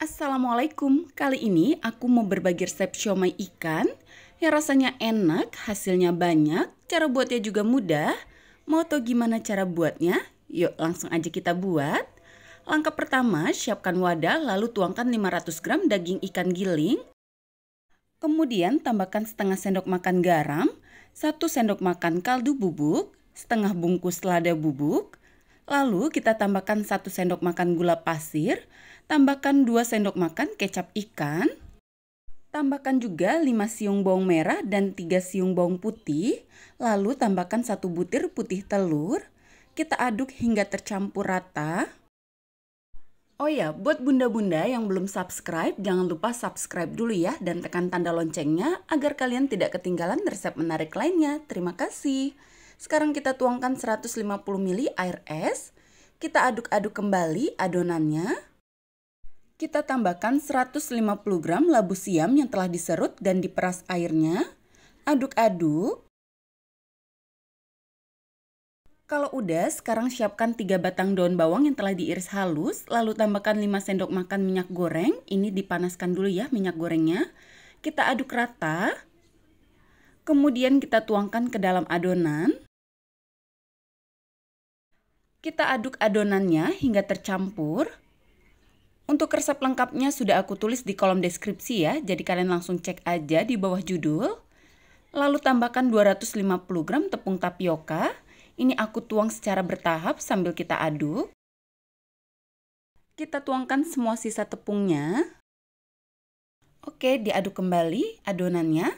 Assalamualaikum, kali ini aku mau berbagi resep siomay ikan yang rasanya enak, hasilnya banyak, cara buatnya juga mudah. Mau tau gimana cara buatnya? Yuk langsung aja kita buat. Langkah pertama, siapkan wadah lalu tuangkan 500 gram daging ikan giling. Kemudian tambahkan setengah sendok makan garam, satu sendok makan kaldu bubuk, setengah bungkus lada bubuk, Lalu kita tambahkan 1 sendok makan gula pasir, tambahkan 2 sendok makan kecap ikan, tambahkan juga 5 siung bawang merah dan 3 siung bawang putih, lalu tambahkan 1 butir putih telur. Kita aduk hingga tercampur rata. Oh ya, buat bunda-bunda yang belum subscribe, jangan lupa subscribe dulu ya dan tekan tanda loncengnya agar kalian tidak ketinggalan resep menarik lainnya. Terima kasih. Sekarang kita tuangkan 150 ml air es. Kita aduk-aduk kembali adonannya. Kita tambahkan 150 gram labu siam yang telah diserut dan diperas airnya. Aduk-aduk. Kalau udah, sekarang siapkan 3 batang daun bawang yang telah diiris halus, lalu tambahkan 5 sendok makan minyak goreng. Ini dipanaskan dulu ya minyak gorengnya. Kita aduk rata. Kemudian kita tuangkan ke dalam adonan. Kita aduk adonannya hingga tercampur. Untuk resep lengkapnya sudah aku tulis di kolom deskripsi ya, jadi kalian langsung cek aja di bawah judul. Lalu tambahkan 250 gram tepung tapioka. Ini aku tuang secara bertahap sambil kita aduk. Kita tuangkan semua sisa tepungnya. Oke, diaduk kembali adonannya.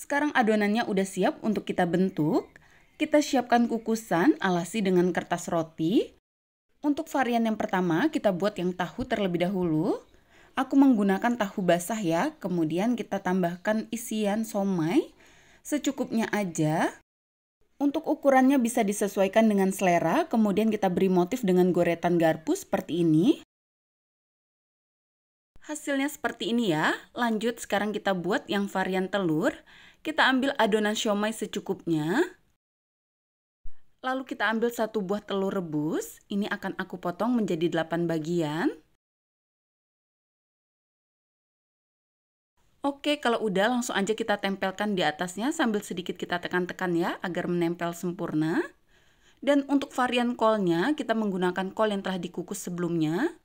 Sekarang adonannya udah siap untuk kita bentuk. Kita siapkan kukusan alasi dengan kertas roti. Untuk varian yang pertama, kita buat yang tahu terlebih dahulu. Aku menggunakan tahu basah ya, kemudian kita tambahkan isian somai secukupnya aja. Untuk ukurannya bisa disesuaikan dengan selera, kemudian kita beri motif dengan goretan garpu seperti ini. Hasilnya seperti ini ya. Lanjut sekarang kita buat yang varian telur. Kita ambil adonan siomay secukupnya. Lalu kita ambil satu buah telur rebus. Ini akan aku potong menjadi 8 bagian. Oke, kalau udah langsung aja kita tempelkan di atasnya sambil sedikit kita tekan-tekan ya agar menempel sempurna. Dan untuk varian kolnya, kita menggunakan kol yang telah dikukus sebelumnya.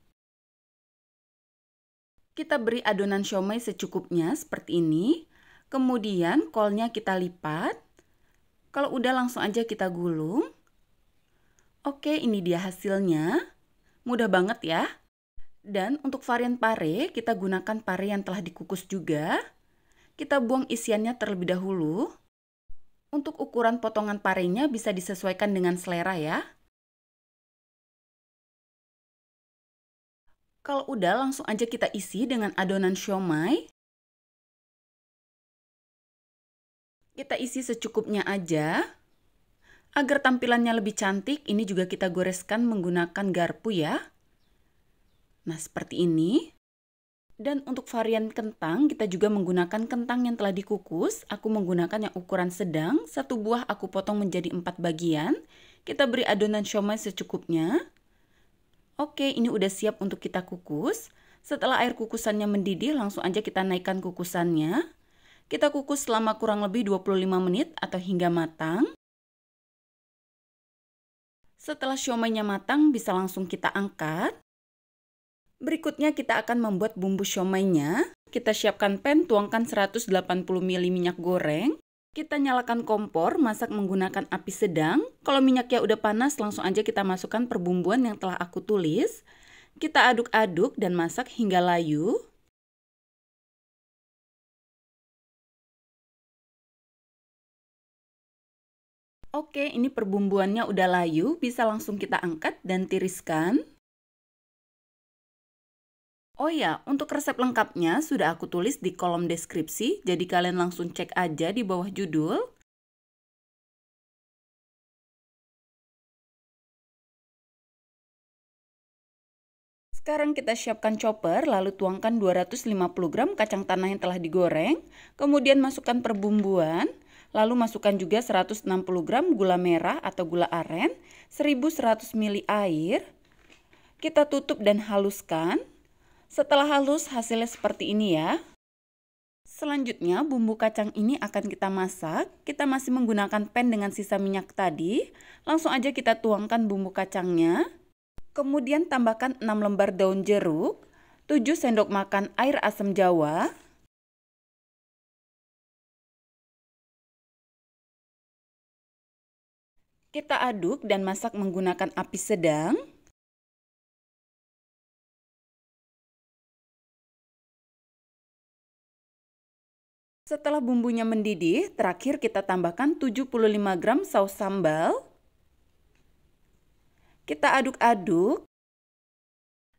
Kita beri adonan siomay secukupnya seperti ini. Kemudian kolnya kita lipat. Kalau udah langsung aja kita gulung. Oke, ini dia hasilnya. Mudah banget ya. Dan untuk varian pare, kita gunakan pare yang telah dikukus juga. Kita buang isiannya terlebih dahulu. Untuk ukuran potongan parenya bisa disesuaikan dengan selera ya. Kalau udah langsung aja kita isi dengan adonan siomay. Kita isi secukupnya aja. Agar tampilannya lebih cantik, ini juga kita goreskan menggunakan garpu ya. Nah, seperti ini. Dan untuk varian kentang, kita juga menggunakan kentang yang telah dikukus. Aku menggunakan yang ukuran sedang, satu buah aku potong menjadi empat bagian. Kita beri adonan siomay secukupnya. Oke, ini udah siap untuk kita kukus. Setelah air kukusannya mendidih, langsung aja kita naikkan kukusannya. Kita kukus selama kurang lebih 25 menit atau hingga matang. Setelah siomaynya matang, bisa langsung kita angkat. Berikutnya kita akan membuat bumbu siomaynya. Kita siapkan pan, tuangkan 180 ml minyak goreng. Kita nyalakan kompor, masak menggunakan api sedang. Kalau minyaknya udah panas, langsung aja kita masukkan perbumbuan yang telah aku tulis. Kita aduk-aduk dan masak hingga layu. Oke, ini perbumbuannya udah layu, bisa langsung kita angkat dan tiriskan. Oh ya, untuk resep lengkapnya sudah aku tulis di kolom deskripsi, jadi kalian langsung cek aja di bawah judul. Sekarang kita siapkan chopper, lalu tuangkan 250 gram kacang tanah yang telah digoreng, kemudian masukkan perbumbuan, Lalu masukkan juga 160 gram gula merah atau gula aren, 1100 ml air. Kita tutup dan haluskan. Setelah halus hasilnya seperti ini ya. Selanjutnya bumbu kacang ini akan kita masak. Kita masih menggunakan pan dengan sisa minyak tadi. Langsung aja kita tuangkan bumbu kacangnya. Kemudian tambahkan 6 lembar daun jeruk, 7 sendok makan air asam jawa, Kita aduk dan masak menggunakan api sedang. Setelah bumbunya mendidih, terakhir kita tambahkan 75 gram saus sambal. Kita aduk-aduk.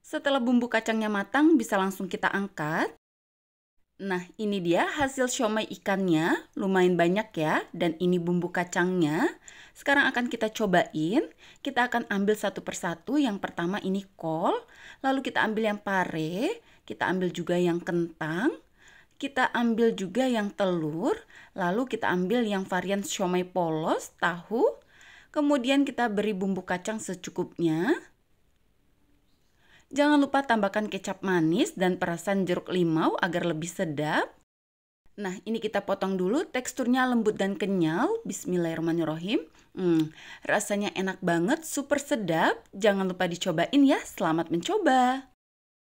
Setelah bumbu kacangnya matang, bisa langsung kita angkat. Nah, ini dia hasil siomay ikannya. Lumayan banyak ya. Dan ini bumbu kacangnya. Sekarang akan kita cobain. Kita akan ambil satu persatu. Yang pertama ini kol. Lalu kita ambil yang pare. Kita ambil juga yang kentang. Kita ambil juga yang telur. Lalu kita ambil yang varian siomay polos, tahu. Kemudian kita beri bumbu kacang secukupnya. Jangan lupa tambahkan kecap manis dan perasan jeruk limau agar lebih sedap. Nah, ini kita potong dulu. Teksturnya lembut dan kenyal. Bismillahirrahmanirrahim. Hmm, rasanya enak banget, super sedap. Jangan lupa dicobain ya. Selamat mencoba.